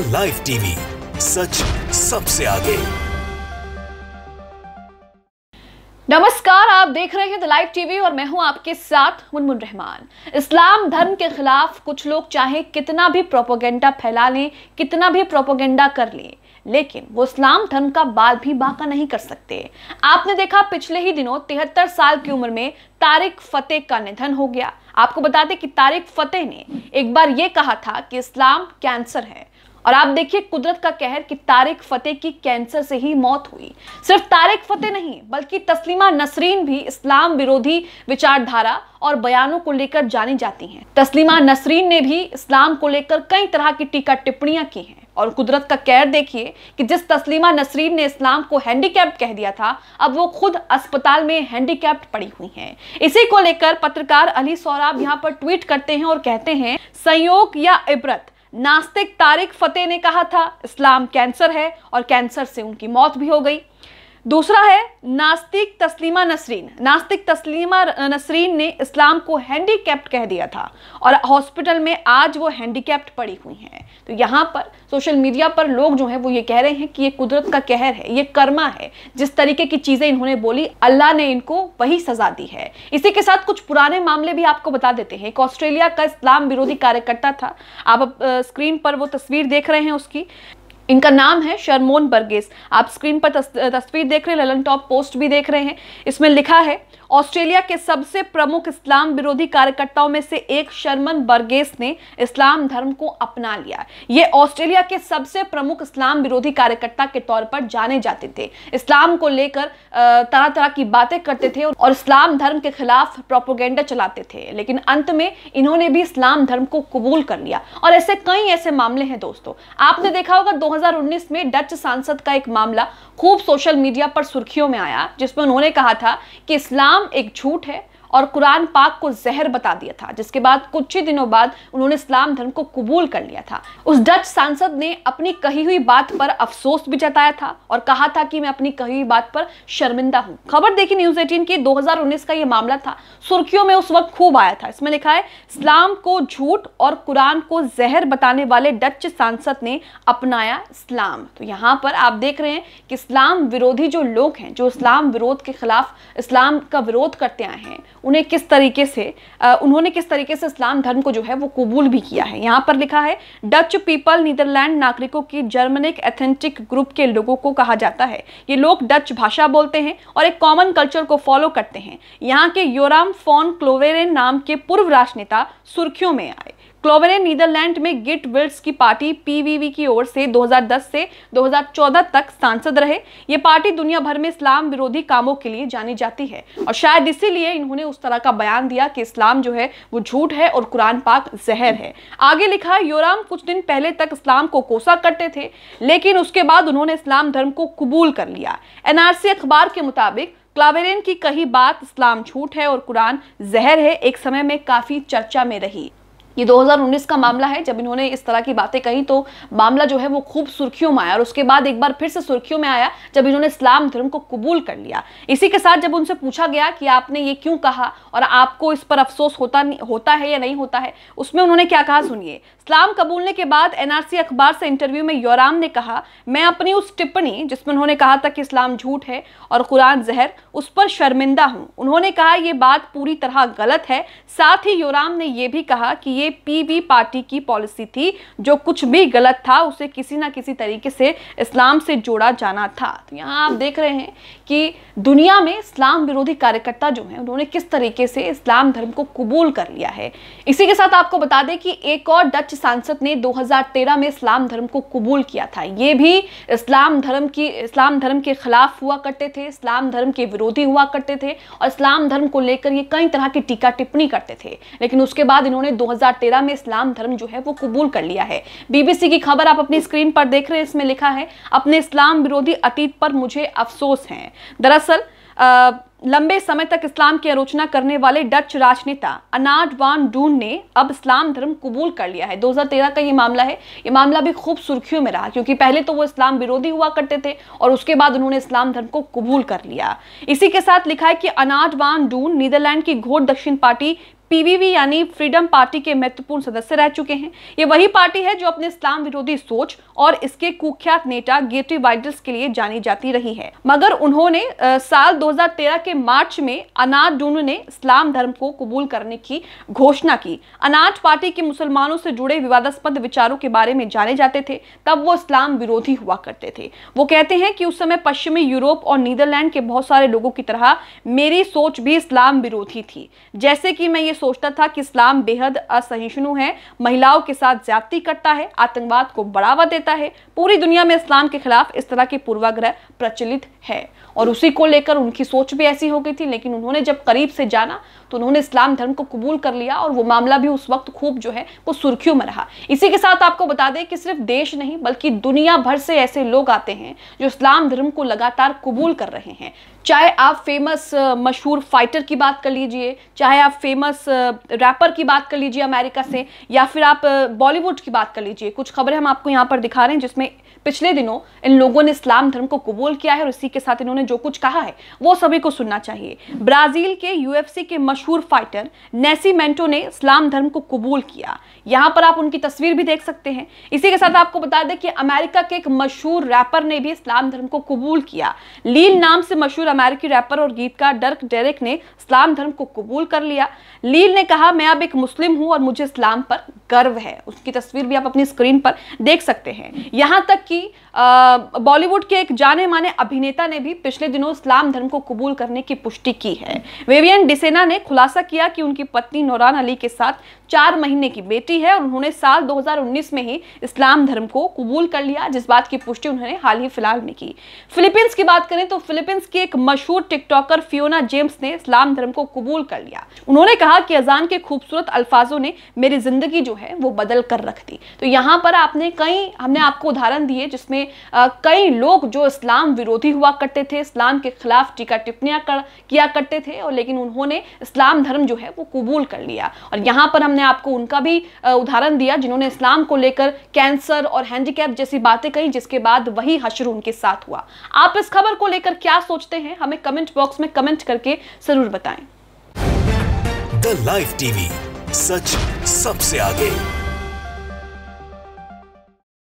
live TV सच सबसे आगे नमस्कार आप देख रहे हैं द लाइव टीवी और मैं हूं आपके साथ मुनमुन रहमान इस्लाम धर्म के खिलाफ कुछ लोग चाहे कितना भी प्रोपोगेंडा फैला लें कितना भी प्रोपोगेंडा कर लें लेकिन वो इस्लाम धर्म का बाल भी बाका नहीं कर सकते आपने देखा पिछले ही दिनों तिहत्तर साल की उम्र में तारिक फतेह का निधन हो गया आपको बता दें कि तारिक फतेह ने एक बार ये कहा था कि इस्लाम कैंसर है और आप देखिए कुदरत का कहर कि तारिक फतेह की कैंसर से ही मौत हुई सिर्फ तारिक फतेह नहीं बल्कि तस्लीमा नसरीन भी इस्लाम विरोधी विचारधारा और बयानों को लेकर जानी जाती हैं तस्लीमा नसरीन ने भी इस्लाम को लेकर कई तरह की टीका टिप्पणियां की हैं और कुदरत का कहर देखिए कि जिस तस्लीमा नसरीन ने इस्लाम को हैंडीकैप्ड कह दिया था अब वो खुद अस्पताल में हैंडीकैप्ड पड़ी हुई हैं इसी को लेकर पत्रकार अली सौराब यहाँ पर ट्वीट करते हैं और कहते हैं संयोग या इबरत नास्तिक तारिक फतेह ने कहा था इस्लाम कैंसर है और कैंसर से उनकी मौत भी हो गई दूसरा है नास्तिक तस्लीमा नसरीन नास्तिक तस्लीमा नसरीन ने इस्लाम को हैंडीकैप्ड कह दिया था और हॉस्पिटल में आज वो हैंडीकैप्ड पड़ी हुई हैं तो यहाँ पर सोशल मीडिया पर लोग जो हैं वो ये कह रहे हैं कि ये कुदरत का कहर है ये कर्मा है जिस तरीके की चीज़ें इन्होंने बोली अल्लाह ने इनको वही सज़ा दी है इसी के साथ कुछ पुराने मामले भी आपको बता देते हैं एक ऑस्ट्रेलिया का इस्लाम विरोधी कार्यकर्ता था आप स्क्रीन पर वो तस्वीर देख रहे हैं उसकी इनका नाम है शर्मोन बर्गेस आप स्क्रीन पर तस्वीर देख रहे हैं ललन टॉप पोस्ट भी देख रहे हैं इसमें लिखा है ऑस्ट्रेलिया के सबसे प्रमुख इस्लाम विरोधी कार्यकर्ताओं में से एक शर्मन बर्गेस ने इस्लाम धर्म को अपना लिया ये ऑस्ट्रेलिया के सबसे प्रमुख इस्लाम विरोधी कार्यकर्ता के तौर पर जाने जाते थे इस्लाम को लेकर तरह तरह की बातें करते थे और इस्लाम धर्म के खिलाफ प्रोपोगेंडा चलाते थे लेकिन अंत में इन्होंने भी इस्लाम धर्म को कबूल कर लिया और ऐसे कई ऐसे मामले हैं दोस्तों आपने देखा होगा दो 2019 में डच सांसद का एक मामला खूब सोशल मीडिया पर सुर्खियों में आया जिसमें उन्होंने कहा था कि इस्लाम एक झूठ है और कुरान पाक को जहर बता दिया था जिसके बाद कुछ ही दिनों बाद उन्होंने इस्लाम धर्म को कबूल कर लिया था उस डच सांसद ने अपनी कही हुई बात पर अफसोस भी जताया था और कहा था कि मैं अपनी कही हुई बात पर शर्मिंदा हूं खबर देखी न्यूज एटीन की 2019 का यह मामला था सुर्खियों में उस वक्त खूब आया था इसमें लिखा है इस्लाम को झूठ और कुरान को जहर बताने वाले डच सांसद ने अपनाया इस्लाम तो यहां पर आप देख रहे हैं कि इस्लाम विरोधी जो लोग हैं जो इस्लाम विरोध के खिलाफ इस्लाम का विरोध करते आए हैं उन्हें किस तरीके से उन्होंने किस तरीके से इस्लाम धर्म को जो है वो कबूल भी किया है यहाँ पर लिखा है डच पीपल नीदरलैंड नागरिकों की जर्मनिक एथेंटिक ग्रुप के लोगों को कहा जाता है ये लोग डच भाषा बोलते हैं और एक कॉमन कल्चर को फॉलो करते हैं यहाँ के योराम फॉन क्लोवेरे नाम के पूर्व राजनेता सुर्खियों में आए क्लोवेने नीदरलैंड में गिट विल्ड्स की पार्टी पीवीवी की ओर से 2010 से 2014 तक सांसद रहे ये पार्टी दुनिया भर में इस्लाम विरोधी कामों के लिए जानी जाती है और शायद इसीलिए इन्होंने उस तरह का बयान दिया कि इस्लाम जो है वो झूठ है और कुरान पाक जहर है आगे लिखा योराम कुछ दिन पहले तक इस्लाम को कोसा करते थे लेकिन उसके बाद उन्होंने इस्लाम धर्म को कबूल कर लिया एनआरसी अखबार के मुताबिक क्लावेरियन की कही बात इस्लाम झूठ है और कुरान जहर है एक समय में काफी चर्चा में रही ये 2019 का मामला है जब इन्होंने इस तरह की बातें कही तो मामला जो है वो खूब सुर्खियों में आया और उसके बाद एक बार फिर से सुर्खियों में आया जब इन्होंने इस्लाम धर्म को कबूल कर लिया इसी के साथ जब उनसे पूछा गया कि आपने ये क्यों कहा और आपको इस पर अफसोस होता होता है या नहीं होता है उसमें उन्होंने क्या कहा सुनिए इस्लाम कबूलने के बाद एनआरसी अखबार से इंटरव्यू में योराम ने कहा मैं अपनी उस टिप्पणी जिसमें उन्होंने कहा था कि इस्लाम झूठ है और कुरान जहर उस पर शर्मिंदा हूँ उन्होंने कहा यह बात पूरी तरह गलत है साथ ही योराम ने यह भी कहा कि ये ये पीवी पार्टी की पॉलिसी थी जो कुछ भी गलत था उसे किसी ना किसी तरीके से इस्लाम से जोड़ा जाना था तो यहाँ आप देख रहे हैं कि दुनिया में इस्लाम विरोधी कार्यकर्ता जो हैं उन्होंने किस तरीके से इस्लाम धर्म को कबूल कर लिया है इसी के साथ आपको बता दें कि एक और डच सांसद ने दो में इस्लाम धर्म को कबूल किया था ये भी इस्लाम धर्म की इस्लाम धर्म के खिलाफ हुआ करते थे इस्लाम धर्म के विरोधी हुआ करते थे और इस्लाम धर्म को लेकर ये कई तरह की टीका टिप्पणी करते थे लेकिन उसके बाद इन्होंने 2013 में इस्लाम धर्म जो है वो कबूल कर लिया है बीबीसी की खबर आप अपनी स्क्रीन पर देख रहे हैं इसमें लिखा है अपने इस्लाम विरोधी अतीत पर मुझे अफसोस है दरअसल लंबे समय तक इस्लाम की आलोचना करने वाले डच राजनेता अनाड वान डून ने अब इस्लाम धर्म कबूल कर लिया है 2013 का ये मामला है ये मामला भी खूब सुर्खियों में रहा क्योंकि पहले तो वो इस्लाम विरोधी हुआ करते थे और उसके बाद उन्होंने इस्लाम धर्म को कबूल कर लिया इसी के साथ लिखा है कि अनाड वान डून नीदरलैंड की घोट दक्षिण पार्टी पीवीवी यानी फ्रीडम पार्टी के महत्वपूर्ण सदस्य रह चुके हैं ये वही पार्टी है जो अपने इस्लाम विरोधी सोच और इसके कुख्यात नेता गेटी वाइडल्स के लिए जानी जाती रही है मगर उन्होंने साल 2013 के मार्च में अनाथ अनाडून ने इस्लाम धर्म को कबूल करने की घोषणा की अनाथ पार्टी के मुसलमानों से जुड़े विवादास्पद विचारों के बारे में जाने जाते थे तब वो इस्लाम विरोधी हुआ करते थे वो कहते हैं कि उस समय पश्चिमी यूरोप और नीदरलैंड के बहुत सारे लोगों की तरह मेरी सोच भी इस्लाम विरोधी थी जैसे कि मैं ये सोचता था कि इस्लाम बेहद असहिष्णु है महिलाओं के साथ ज्यादती करता है आतंकवाद को बढ़ावा देता है पूरी दुनिया में इस्लाम के खिलाफ इस तरह के पूर्वाग्रह प्रचलित है और उसी को लेकर उनकी सोच भी ऐसी हो गई थी लेकिन उन्होंने जब करीब से जाना तो उन्होंने इस्लाम धर्म को कबूल कर लिया और वो मामला भी उस वक्त खूब जो है वो सुर्खियों में रहा इसी के साथ आपको बता दें कि सिर्फ देश नहीं बल्कि दुनिया भर से ऐसे लोग आते हैं जो इस्लाम धर्म को लगातार कबूल कर रहे हैं चाहे आप फेमस मशहूर फाइटर की बात कर लीजिए चाहे आप फेमस रैपर की बात कर लीजिए अमेरिका से या फिर आप बॉलीवुड की बात कर लीजिए कुछ खबरें हम आपको यहाँ पर दिखा रहे हैं जिसमें पिछले दिनों इन लोगों ने इस्लाम धर्म को कबूल किया है और इसी के साथ इन्होंने जो कुछ कहा है वो सभी को सुनना चाहिए ब्राज़ील के यूएफसी के मशहूर फाइटर नेसी मेंटो ने इस्लाम धर्म को कबूल किया यहाँ पर आप उनकी तस्वीर भी देख सकते हैं इसी के साथ आपको बता दें कि अमेरिका के एक मशहूर रैपर ने भी इस्लाम धर्म को कबूल किया लीन नाम से मशहूर अमेरिकी रैपर और गीतकार डर्क डेरिक ने इस्लाम धर्म को कबूल कर लिया लील ने कहा मैं अब एक मुस्लिम हूं और मुझे इस्लाम पर गर्व है उसकी तस्वीर भी आप अपनी स्क्रीन पर देख सकते हैं यहां तक कि बॉलीवुड के एक जाने माने अभिनेता ने भी पिछले दिनों इस्लाम धर्म को कबूल करने की पुष्टि की है वेवियन डिसेना ने खुलासा किया कि उनकी पत्नी नौरान अली के साथ चार महीने की बेटी है और उन्होंने साल 2019 में ही इस्लाम धर्म को कबूल कर लिया जिस बात की पुष्टि उन्होंने हाल ही फिलहाल में की फिलीपींस की बात करें तो फिलीपींस की एक मशहूर टिकटॉकर फियोना जेम्स ने इस्लाम धर्म को कबूल कर लिया उन्होंने कहा कि अजान के खूबसूरत अल्फाजों ने मेरी जिंदगी जो है वो बदल कर रख दी तो यहाँ पर आपने कई हमने आपको उदाहरण दिए जिसमें कई लोग जो इस्लाम विरोधी हुआ करते थे इस्लाम के खिलाफ टीका टिप्पणियाँ कर, किया करते थे और लेकिन उन्होंने इस्लाम धर्म जो है वो कबूल कर लिया और यहाँ पर हमने आपको उनका भी उदाहरण दिया जिन्होंने इस्लाम को लेकर कैंसर और हैंडीकैप जैसी बातें कही जिसके बाद वही हशर उनके साथ हुआ आप इस खबर को लेकर क्या सोचते हैं हैं हमें कमेंट बॉक्स में कमेंट करके जरूर बताएं द लाइव टीवी सच सबसे आगे